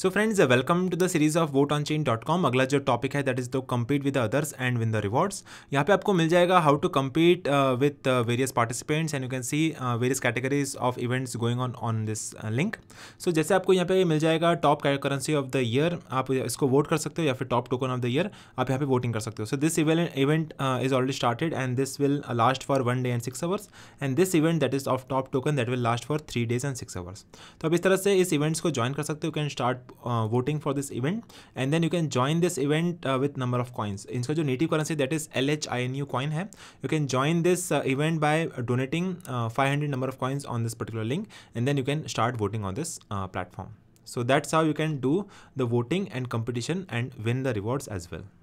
so friends welcome to the series of vote on chain dot com अगला जो topic है that is the compete with others and win the rewards यहाँ पे आपको मिल जाएगा how to compete with various participants and you can see various categories of events going on on this link so जैसे आपको यहाँ पे मिल जाएगा top currency of the year आप इसको वोट कर सकते हो या फिर top token of the year आप यहाँ पे वोटिंग कर सकते हो so this event is already started and this will last for one day and six hours and this event that is of top token that will last for three days and six hours तो आप इस तरह से इस events को join कर सकते हो can start uh, voting for this event and then you can join this event uh, with number of coins इसका जो native currency that is LHINU coin है you can join this uh, event by donating uh, 500 number of coins on this particular link and then you can start voting on this uh, platform so that's how you can do the voting and competition and win the rewards as well